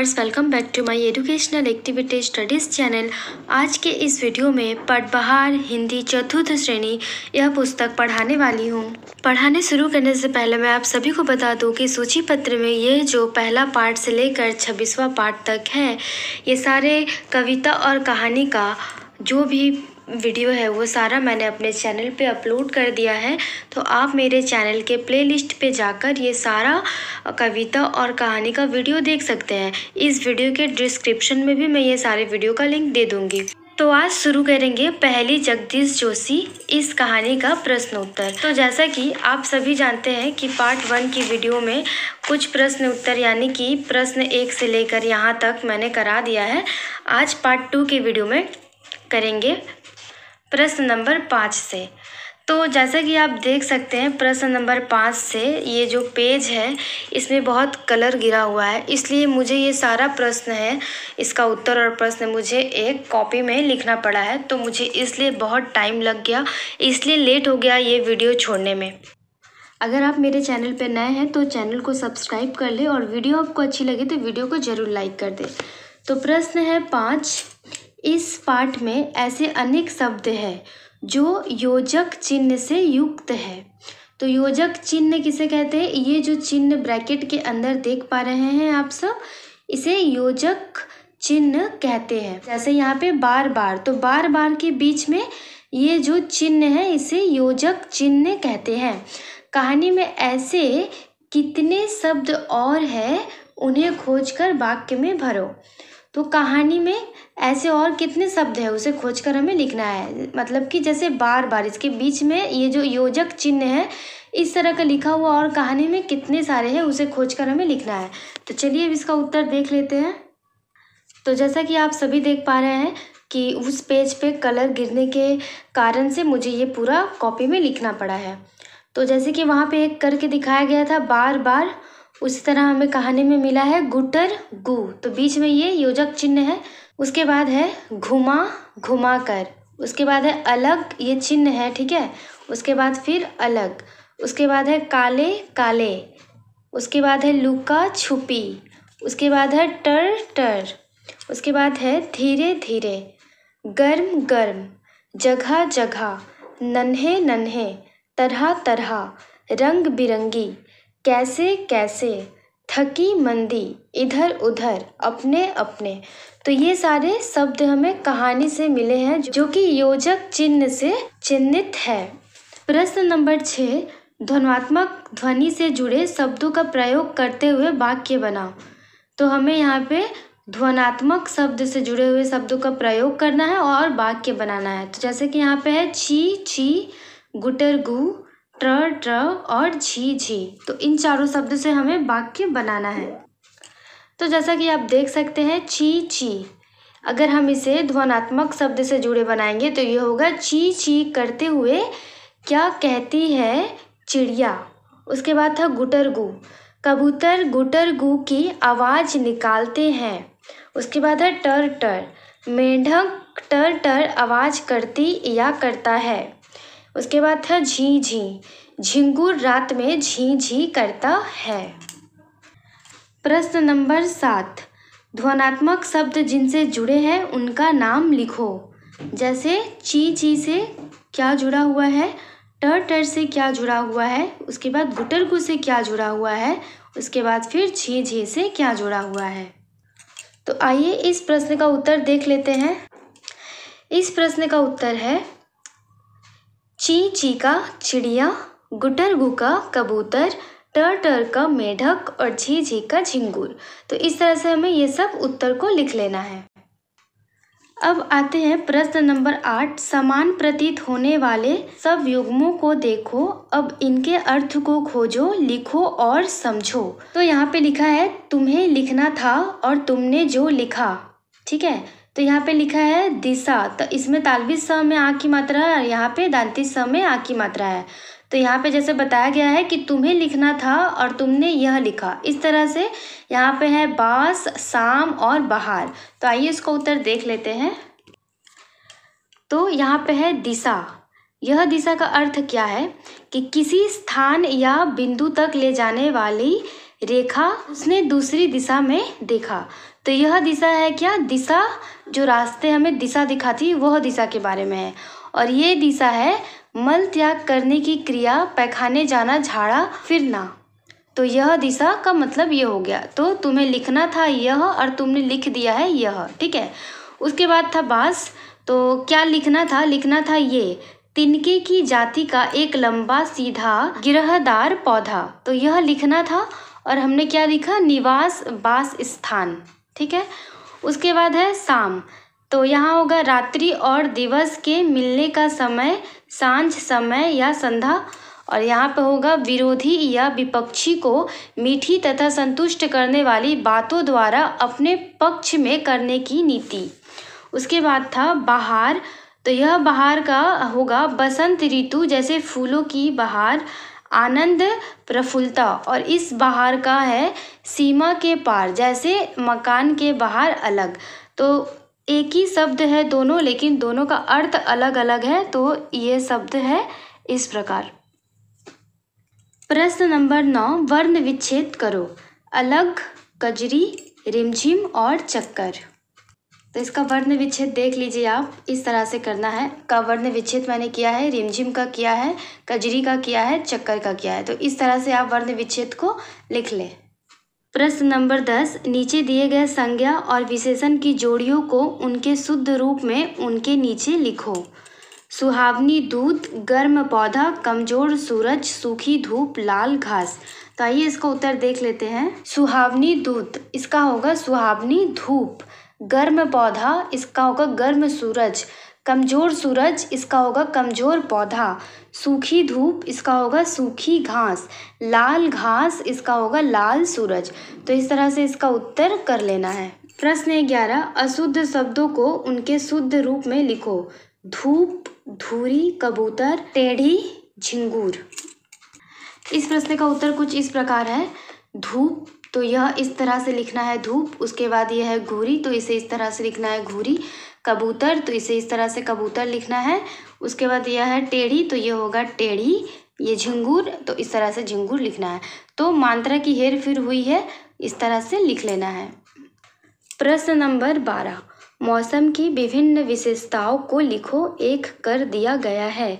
viewers welcome back to my educational activity studies channel आज के इस वीडियो में पटबहार हिंदी चतुर्थ श्रेणी यह पुस्तक पढ़ाने वाली हूँ पढ़ाने शुरू करने से पहले मैं आप सभी को बता दूँ कि सूची पत्र में यह जो पहला पार्ट से लेकर छब्बीसवां पार्ट तक है ये सारे कविता और कहानी का जो भी वीडियो है वो सारा मैंने अपने चैनल पे अपलोड कर दिया है तो आप मेरे चैनल के प्लेलिस्ट पे जाकर ये सारा कविता और कहानी का वीडियो देख सकते हैं इस वीडियो के डिस्क्रिप्शन में भी मैं ये सारे वीडियो का लिंक दे दूँगी तो आज शुरू करेंगे पहली जगदीश जोशी इस कहानी का प्रश्न उत्तर तो जैसा कि आप सभी जानते हैं कि पार्ट वन की वीडियो में कुछ प्रश्न उत्तर यानी कि प्रश्न एक से लेकर यहाँ तक मैंने करा दिया है आज पार्ट टू की वीडियो में करेंगे प्रश्न नंबर पाँच से तो जैसा कि आप देख सकते हैं प्रश्न नंबर पाँच से ये जो पेज है इसमें बहुत कलर गिरा हुआ है इसलिए मुझे ये सारा प्रश्न है इसका उत्तर और प्रश्न मुझे एक कॉपी में लिखना पड़ा है तो मुझे इसलिए बहुत टाइम लग गया इसलिए लेट हो गया ये वीडियो छोड़ने में अगर आप मेरे चैनल पर नए हैं तो चैनल को सब्सक्राइब कर लें और वीडियो आपको अच्छी लगे तो वीडियो को ज़रूर लाइक कर दे तो प्रश्न है पाँच इस पाठ में ऐसे अनेक शब्द हैं जो योजक चिन्ह से युक्त है तो योजक चिन्ह किसे कहते हैं ये जो चिन्ह ब्रैकेट के अंदर देख पा रहे हैं आप सब इसे योजक चिन्ह कहते हैं जैसे यहाँ पे बार बार तो बार बार के बीच में ये जो चिन्ह है इसे योजक चिन्ह कहते हैं कहानी में ऐसे कितने शब्द और हैं उन्हें खोजकर वाक्य में भरो तो कहानी में ऐसे और कितने शब्द हैं उसे खोज कर हमें लिखना है मतलब कि जैसे बार बार इसके बीच में ये जो योजक चिन्ह है इस तरह का लिखा हुआ और कहानी में कितने सारे हैं उसे खोज कर हमें लिखना है तो चलिए अब इसका उत्तर देख लेते हैं तो जैसा कि आप सभी देख पा रहे हैं कि उस पेज पे कलर गिरने के कारण से मुझे ये पूरा कॉपी में लिखना पड़ा है तो जैसे कि वहाँ पे एक करके दिखाया गया था बार बार उसी तरह हमें कहानी में मिला है गुटर गु तो बीच में ये योजक चिन्ह है उसके बाद है घुमा घुमा कर उसके बाद है अलग ये चिन्ह है ठीक है उसके बाद फिर अलग उसके बाद है काले काले उसके बाद है लुका छुपी उसके बाद है टर टर उसके बाद है धीरे धीरे गर्म गर्म जगह जगह नन्हे नन्हे तरह तरह रंग बिरंगी कैसे कैसे थकी मंदी इधर उधर अपने अपने तो ये सारे शब्द हमें कहानी से मिले हैं जो कि योजक चिन्ह से चिन्हित है प्रश्न नंबर छः ध्वनात्मक ध्वनि से जुड़े शब्दों का प्रयोग करते हुए वाक्य बनाओ तो हमें यहाँ पे ध्वनात्मक शब्द से जुड़े हुए शब्दों का प्रयोग करना है और वाक्य बनाना है तो जैसे कि यहाँ पे है छी छी गुटर गु ट्र ट्र और झी झी तो इन चारों शब्दों से हमें वाक्य बनाना है तो जैसा कि आप देख सकते हैं ची छी अगर हम इसे ध्वनात्मक शब्द से जुड़े बनाएंगे तो ये होगा ची छी करते हुए क्या कहती है चिड़िया उसके बाद था गुटरगु कबूतर गुटरगु की आवाज़ निकालते हैं उसके बाद है टर टर मेंढक टर टर आवाज़ करती या करता है उसके बाद था झीं झी झिंगूर रात में झी झी करता है प्रश्न नंबर सात ध्वनात्मक शब्द जिनसे जुड़े हैं उनका नाम लिखो जैसे ची ची से क्या जुड़ा हुआ है टर टर से क्या जुड़ा हुआ है उसके बाद गुटर गु से क्या जुड़ा हुआ है उसके बाद फिर झी झी से क्या जुड़ा हुआ है तो आइए इस प्रश्न का उत्तर देख लेते हैं इस प्रश्न का उत्तर है ची ची का चिड़िया गुटर गुका कबूतर टर टर का मेढक और झी झी का झिंगूर तो इस तरह से हमें ये सब उत्तर को लिख लेना है अब आते हैं प्रश्न नंबर आठ समान प्रतीत होने वाले सब युग्मों को देखो अब इनके अर्थ को खोजो लिखो और समझो तो यहाँ पे लिखा है तुम्हें लिखना था और तुमने जो लिखा ठीक है तो यहाँ पे लिखा है दिशा तो इसमें तालवी स में आ की मात्रा है और यहाँ पे दांती स में आ की मात्रा है तो यहाँ पे जैसे बताया गया है कि तुम्हें लिखना था और तुमने यह लिखा इस तरह से यहाँ पे है बास शाम और बहार तो आइए इसको उत्तर देख लेते हैं तो यहाँ पे है दिशा यह दिशा का अर्थ क्या है कि किसी स्थान या बिंदु तक ले जाने वाली रेखा उसने दूसरी दिशा में देखा तो यह दिशा है क्या दिशा जो रास्ते हमें दिशा दिखाती वह दिशा के बारे में है और ये दिशा है मल त्याग करने की क्रिया पैखाने जाना झाड़ा फिरना तो यह दिशा का मतलब ये हो गया तो तुम्हें लिखना था यह और तुमने लिख दिया है यह ठीक है उसके बाद था बास तो क्या लिखना था लिखना था ये तिनके की जाति का एक लंबा सीधा गिरहदार पौधा तो यह लिखना था और हमने क्या लिखा निवास वास स्थान ठीक है उसके बाद है शाम तो यहाँ होगा रात्रि और दिवस के मिलने का समय सांझ समय या संध्या और यहाँ पे होगा विरोधी या विपक्षी को मीठी तथा संतुष्ट करने वाली बातों द्वारा अपने पक्ष में करने की नीति उसके बाद था बहार तो यह बाहर का होगा बसंत ऋतु जैसे फूलों की बहार आनंद प्रफुल्लता और इस बाहर का है सीमा के पार जैसे मकान के बाहर अलग तो एक ही शब्द है दोनों लेकिन दोनों का अर्थ अलग अलग है तो ये शब्द है इस प्रकार प्रश्न नंबर नौ वर्ण विच्छेद करो अलग कजरी रिमझिम और चक्कर तो इसका वर्ण विच्छेद देख लीजिए आप इस तरह से करना है का वर्ण विच्छेद मैंने किया है रिमझिम का किया है कजरी का किया है चक्कर का किया है तो इस तरह से आप वर्ण विच्छेद को लिख लें प्रश्न नंबर दस नीचे दिए गए संज्ञा और विशेषण की जोड़ियों को उनके शुद्ध रूप में उनके नीचे लिखो सुहावनी दूध गर्म पौधा कमजोर सूरज सूखी धूप लाल घास तो आइए इसका उत्तर देख लेते हैं सुहावनी दूध इसका होगा सुहावनी धूप गर्म पौधा इसका होगा गर्म सूरज कमज़ोर सूरज इसका होगा कमज़ोर पौधा सूखी धूप इसका होगा सूखी घास लाल घास इसका होगा लाल सूरज तो इस तरह से इसका उत्तर कर लेना है प्रश्न ग्यारह अशुद्ध शब्दों को उनके शुद्ध रूप में लिखो धूप धूरी कबूतर टेढ़ी झिंगूर इस प्रश्न का उत्तर कुछ इस प्रकार है धूप तो यह इस तरह से लिखना है धूप उसके बाद यह है घूरी तो इसे इस तरह से लिखना है घूरी कबूतर तो इसे इस तरह से कबूतर लिखना है उसके बाद यह है टेढ़ी तो यह होगा टेढ़ी ये झिंगूर तो इस तरह से झिंगूर लिखना है तो मात्रा की हेर फिर हुई है इस तरह से लिख लेना है प्रश्न नंबर बारह मौसम की विभिन्न विशेषताओं को लिखो एक कर दिया गया है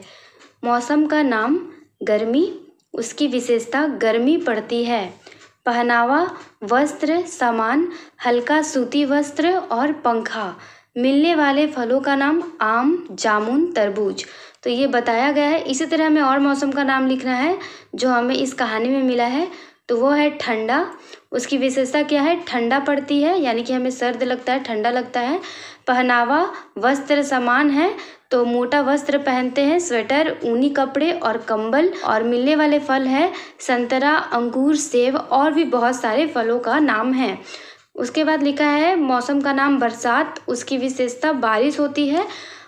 मौसम का नाम गर्मी उसकी विशेषता गर्मी पड़ती है पहनावा वस्त्र सामान हल्का सूती वस्त्र और पंखा मिलने वाले फलों का नाम आम जामुन तरबूज तो ये बताया गया है इसी तरह हमें और मौसम का नाम लिखना है जो हमें इस कहानी में मिला है तो वो है ठंडा उसकी विशेषता क्या है ठंडा पड़ती है यानी कि हमें सर्द लगता है ठंडा लगता है पहनावा वस्त्र सामान है तो मोटा वस्त्र पहनते हैं स्वेटर ऊनी कपड़े और कंबल और मिलने वाले फल है संतरा अंगूर सेब और भी बहुत सारे फलों का नाम है उसके बाद लिखा है मौसम का नाम बरसात उसकी विशेषता बारिश होती है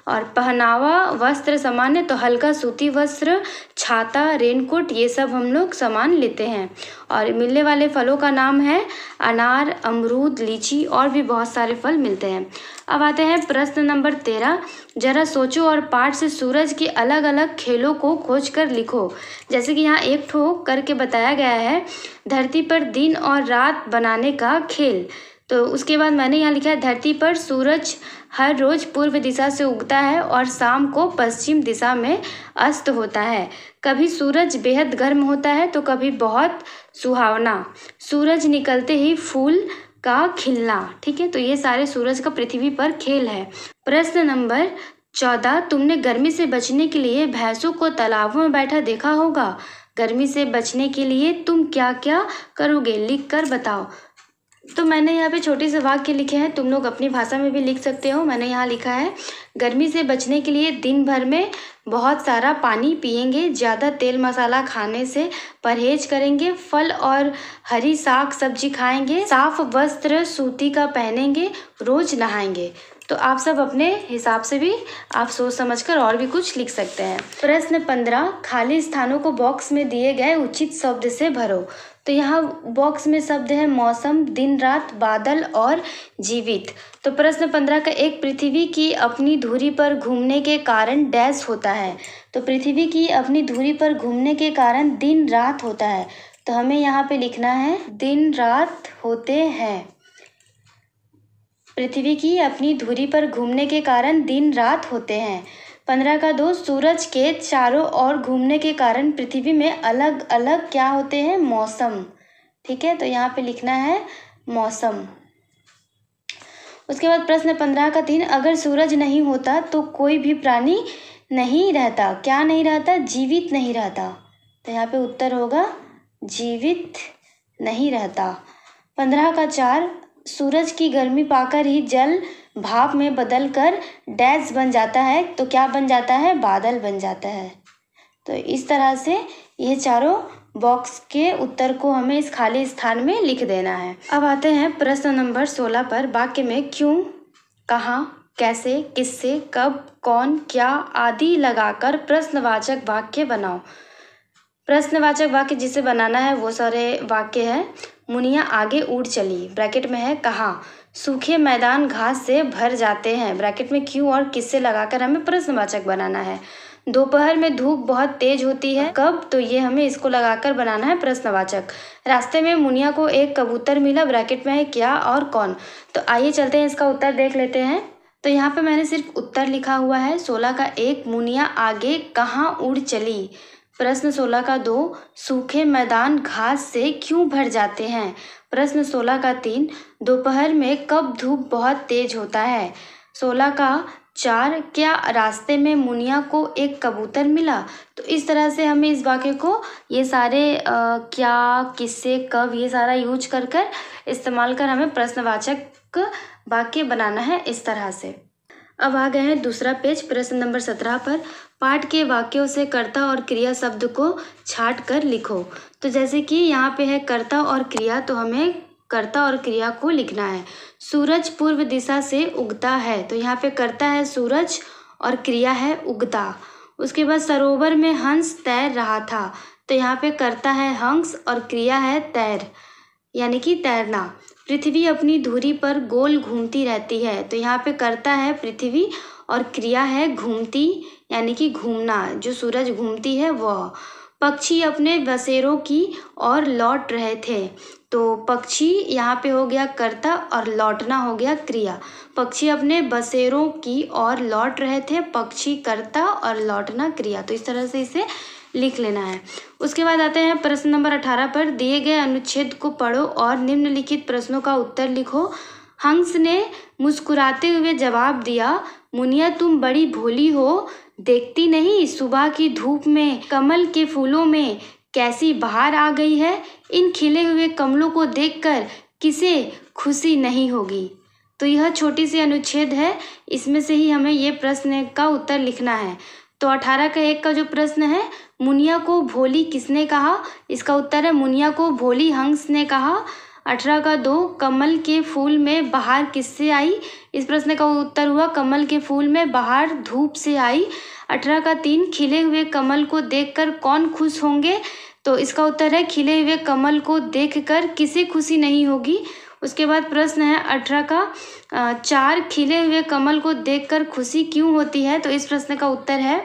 और पहनावा वस्त्र सामान्य तो हल्का सूती वस्त्र छाता रेनकोट ये सब हम लोग सामान लेते हैं और मिलने वाले फलों का नाम है अनार अमरूद लीची और भी बहुत सारे फल मिलते हैं अब आते हैं प्रश्न नंबर तेरह जरा सोचो और पाठ से सूरज के अलग अलग खेलों को खोज कर लिखो जैसे कि यहाँ एक ठो करके बताया गया है धरती पर दिन और रात बनाने का खेल तो उसके बाद मैंने यहाँ लिखा है धरती पर सूरज हर रोज़ पूर्व दिशा से उगता है और शाम को पश्चिम दिशा में अस्त होता है कभी सूरज बेहद गर्म होता है तो कभी बहुत सुहावना सूरज निकलते ही फूल का खिलना ठीक है तो ये सारे सूरज का पृथ्वी पर खेल है प्रश्न नंबर चौदह तुमने गर्मी से बचने के लिए भैंसों को तालाबों में बैठा देखा होगा गर्मी से बचने के लिए तुम क्या क्या करोगे लिख कर बताओ तो मैंने यहाँ पे छोटे से वाक्य लिखे हैं तुम लोग अपनी भाषा में भी लिख सकते हो मैंने यहाँ लिखा है गर्मी से बचने के लिए दिन भर में बहुत सारा पानी पियेंगे ज़्यादा तेल मसाला खाने से परहेज करेंगे फल और हरी साग सब्जी खाएंगे साफ वस्त्र सूती का पहनेंगे रोज़ नहाएंगे तो आप सब अपने हिसाब से भी आप सोच समझकर और भी कुछ लिख सकते हैं प्रश्न पंद्रह खाली स्थानों को बॉक्स में दिए गए उचित शब्द से भरो तो यहाँ बॉक्स में शब्द है मौसम दिन रात बादल और जीवित तो प्रश्न पंद्रह का एक पृथ्वी की अपनी धुरी पर घूमने के कारण डैश होता है तो पृथ्वी की अपनी धुरी पर घूमने के कारण दिन रात होता है तो हमें यहाँ पे लिखना है दिन रात होते हैं पृथ्वी की अपनी धुरी पर घूमने के कारण दिन रात होते हैं पंद्रह का दो सूरज के चारों ओर घूमने के कारण पृथ्वी में अलग अलग क्या होते हैं मौसम ठीक है तो यहाँ पे लिखना है मौसम उसके बाद प्रश्न पंद्रह का तीन अगर सूरज नहीं होता तो कोई भी प्राणी नहीं रहता क्या नहीं रहता जीवित नहीं रहता तो यहाँ पे उत्तर होगा जीवित नहीं रहता पंद्रह का चार सूरज की गर्मी पाकर ही जल भाप में बदल कर डैश बन जाता है तो क्या बन जाता है बादल बन जाता है तो इस तरह से यह चारों बॉक्स के उत्तर को हमें इस खाली स्थान में लिख देना है अब आते हैं प्रश्न नंबर सोलह पर वाक्य में क्यों कहाँ कैसे किससे कब कौन क्या आदि लगाकर प्रश्नवाचक वाक्य बनाओ प्रश्नवाचक वाक्य जिसे बनाना है वो सारे वाक्य हैं मुनिया आगे उड़ चली ब्रैकेट में है कहा सूखे मैदान घास से भर जाते हैं ब्रैकेट में क्यों और किससे लगाकर हमें प्रश्नवाचक बनाना है दोपहर में धूप बहुत तेज होती है कब तो ये हमें इसको लगाकर बनाना है प्रश्नवाचक रास्ते में मुनिया को एक कबूतर मिला ब्रैकेट में है क्या और कौन तो आइए चलते हैं इसका उत्तर देख लेते हैं तो यहाँ पे मैंने सिर्फ उत्तर लिखा हुआ है सोलह का एक मुनिया आगे कहाँ उड़ चली प्रश्न सोलह का दो सूखे मैदान घास से क्यों भर जाते हैं प्रश्न सोलह का तीन दोपहर में कब धूप बहुत तेज होता है सोलह का चार क्या रास्ते में मुनिया को एक कबूतर मिला तो इस तरह से हमें इस वाक्य को ये सारे आ, क्या किससे कब ये सारा यूज कर कर इस्तेमाल कर हमें प्रश्नवाचक वाक्य बनाना है इस तरह से अब आ गए हैं दूसरा पेज प्रश्न नंबर सत्रह पर पाठ के वाक्यों से कर्ता और क्रिया शब्द को छाट कर लिखो तो जैसे कि यहाँ पे है कर्ता और क्रिया तो हमें कर्ता और क्रिया को लिखना है सूरज पूर्व दिशा से उगता है तो यहाँ पे कर्ता है सूरज और क्रिया है उगता उसके बाद सरोवर में हंस तैर रहा था तो यहाँ पे कर्ता है हंस और क्रिया है तैर यानी कि तैरना पृथ्वी अपनी धुरी पर गोल घूमती रहती है तो यहाँ पे करता है पृथ्वी और क्रिया है घूमती यानी कि घूमना जो सूरज घूमती है वह पक्षी अपने बसेरों की और लौट रहे थे तो पक्षी यहाँ पे हो गया कर्ता और लौटना हो गया क्रिया पक्षी अपने बसेरों की और लौट रहे थे पक्षी कर्ता और लौटना क्रिया तो इस तरह से इसे लिख लेना है उसके बाद आते हैं प्रश्न नंबर अठारह पर दिए गए अनुच्छेद को पढ़ो और निम्नलिखित प्रश्नों का उत्तर लिखो हंस ने मुस्कुराते हुए जवाब दिया मुनिया तुम बड़ी भोली हो देखती नहीं सुबह की धूप में कमल के फूलों में कैसी बहार आ गई है इन खिले हुए कमलों को देखकर किसे खुशी नहीं होगी तो यह छोटी सी अनुच्छेद है इसमें से ही हमें ये प्रश्न का उत्तर लिखना है तो अठारह का एक का जो प्रश्न है मुनिया को भोली किसने कहा इसका उत्तर है मुनिया को भोली हंस ने कहा अठारह का दो कमल के फूल में बाहर किससे आई इस प्रश्न का उत्तर हुआ कमल के फूल में बाहर धूप से आई अठारह का तीन खिले हुए कमल को देखकर कौन खुश होंगे तो इसका उत्तर है खिले हुए कमल को देखकर किसे खुशी नहीं होगी उसके बाद प्रश्न है अठारह का चार खिले हुए कमल को देखकर खुशी क्यों होती है तो इस प्रश्न का उत्तर है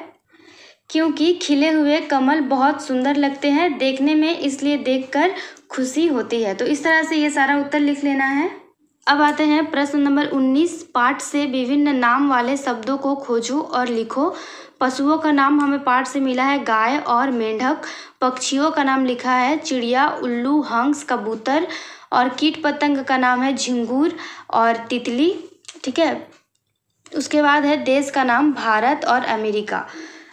क्योंकि खिले हुए कमल बहुत सुंदर लगते हैं देखने में इसलिए देखकर खुशी होती है तो इस तरह से ये सारा उत्तर लिख लेना है अब आते हैं प्रश्न नंबर 19 पाठ से विभिन्न नाम वाले शब्दों को खोजो और लिखो पशुओं का नाम हमें पाठ से मिला है गाय और मेंढक पक्षियों का नाम लिखा है चिड़िया उल्लू हंस कबूतर और कीट पतंग का नाम है झिंगूर और तितली ठीक है उसके बाद है देश का नाम भारत और अमेरिका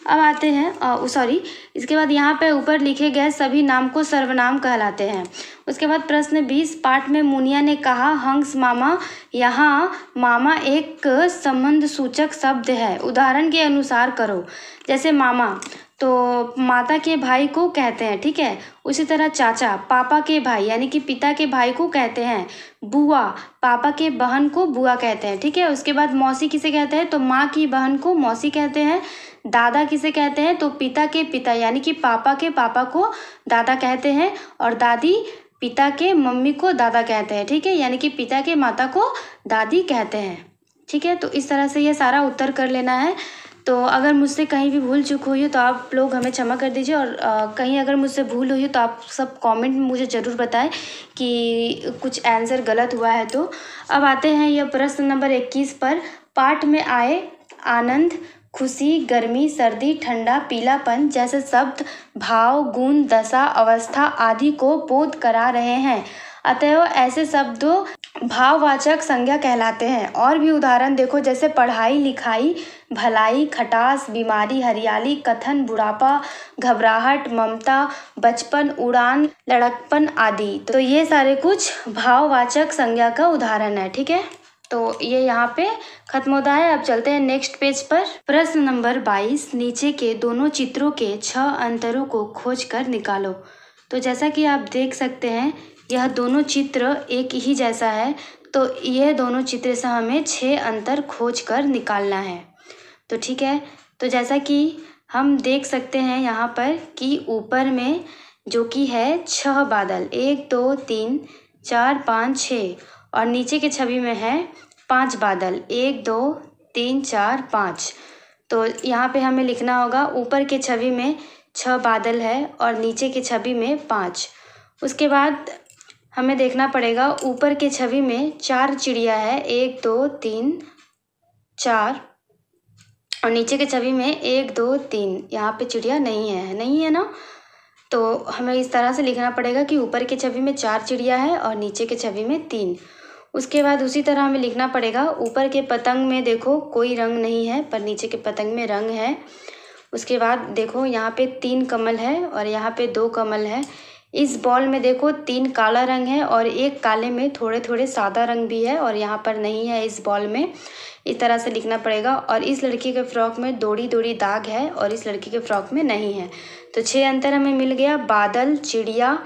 अब आते हैं सॉरी इसके बाद यहाँ पे ऊपर लिखे गए सभी नाम को सर्वनाम कहलाते हैं उसके बाद प्रश्न बीस पाठ में मुनिया ने कहा हंस मामा यहाँ मामा एक संबंध सूचक शब्द है उदाहरण के अनुसार करो जैसे मामा तो माता के भाई को कहते हैं ठीक है उसी तरह चाचा पापा के भाई यानी कि पिता के भाई को कहते हैं बुआ पापा के बहन को बुआ कहते हैं ठीक है उसके बाद मौसी किसे कहते हैं तो माँ की बहन को मौसी कहते हैं दादा किसे कहते हैं तो पिता के पिता यानी कि पापा के पापा को दादा कहते हैं और दादी पिता के मम्मी को दादा कहते हैं ठीक है यानी कि पिता के माता को दादी कहते हैं ठीक है तो इस तरह से ये सारा उत्तर कर लेना है तो अगर मुझसे कहीं भी भूल चुक हुई हो तो आप लोग हमें क्षमा कर दीजिए और कहीं अगर मुझसे भूल हुई हो तो आप सब कमेंट में मुझे ज़रूर बताएं कि कुछ आंसर गलत हुआ है तो अब आते हैं यह प्रश्न नंबर इक्कीस पर पाठ में आए आनंद खुशी गर्मी सर्दी ठंडा पीलापन जैसे शब्द भाव गुण दशा अवस्था आदि को बोध करा रहे हैं अतएव ऐसे शब्द भाववाचक संज्ञा कहलाते हैं और भी उदाहरण देखो जैसे पढ़ाई लिखाई भलाई खटास बीमारी हरियाली कथन बुढ़ापा घबराहट ममता बचपन उड़ान लड़कपन आदि तो ये सारे कुछ भाववाचक संज्ञा का उदाहरण है ठीक है तो ये यहाँ पे खत्म होता है अब चलते हैं नेक्स्ट पेज पर प्रश्न नंबर बाईस नीचे के दोनों चित्रों के छह अंतरों को खोज कर निकालो तो जैसा कि आप देख सकते हैं यह दोनों चित्र एक ही जैसा है तो यह दोनों चित्र से हमें छः अंतर खोज कर निकालना है तो ठीक है तो जैसा कि हम देख सकते हैं यहाँ पर कि ऊपर में जो कि है छह बादल एक दो तीन चार पाँच छः और नीचे के छवि में है पांच बादल एक दो तीन चार पाँच तो यहाँ पे हमें लिखना होगा ऊपर के छवि में छह बादल है और नीचे के छवि में पाँच उसके बाद हमें देखना पड़ेगा ऊपर के छवि में चार चिड़िया है एक दो तीन चार और नीचे के छवि में एक दो तीन यहाँ पे चिड़िया नहीं है नहीं है ना तो हमें इस तरह से लिखना पड़ेगा कि ऊपर के छवि में चार चिड़िया है और नीचे के छवि में तीन उसके बाद उसी तरह हमें लिखना पड़ेगा ऊपर के पतंग में देखो कोई रंग नहीं है पर नीचे के पतंग में रंग है उसके बाद देखो यहाँ पे तीन कमल है और यहाँ पे दो कमल है इस बॉल में देखो तीन काला रंग है और एक काले में थोड़े थोड़े सादा रंग भी है और यहाँ पर नहीं है इस बॉल में इस तरह से लिखना पड़ेगा और इस लड़की के फ्रॉक में दोड़ी दोड़ी दाग है और इस लड़की के फ्रॉक में नहीं है तो छः अंतर हमें मिल गया बादल चिड़िया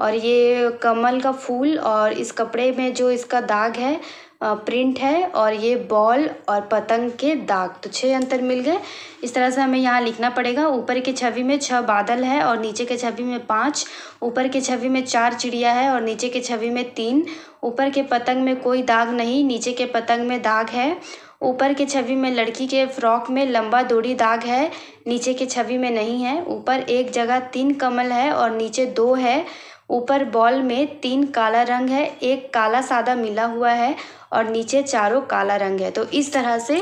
और ये कमल का फूल और इस कपड़े में जो इसका दाग है प्रिंट है और ये बॉल और पतंग के दाग तो छः अंतर मिल गए इस तरह से हमें यहाँ लिखना पड़ेगा ऊपर की छवि में छह बादल है और नीचे के छवि में पाँच ऊपर के छवि में चार चिड़िया है और नीचे के छवि में तीन ऊपर के पतंग में कोई दाग नहीं नीचे के पतंग में दाग है ऊपर के छवि में लड़की के फ्रॉक में लंबा दोड़ी दाग है नीचे के छवि में नहीं है ऊपर एक जगह तीन कमल है और नीचे दो है ऊपर बॉल में तीन काला रंग है एक काला सादा मिला हुआ है और नीचे चारों काला रंग है तो इस तरह से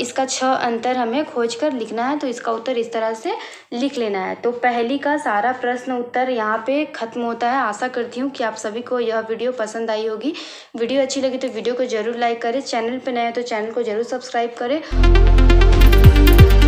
इसका छह अंतर हमें खोज कर लिखना है तो इसका उत्तर इस तरह से लिख लेना है तो पहली का सारा प्रश्न उत्तर यहाँ पे खत्म होता है आशा करती हूँ कि आप सभी को यह वीडियो पसंद आई होगी वीडियो अच्छी लगी तो वीडियो को जरूर लाइक करें चैनल पर नए तो चैनल को जरूर सब्सक्राइब करें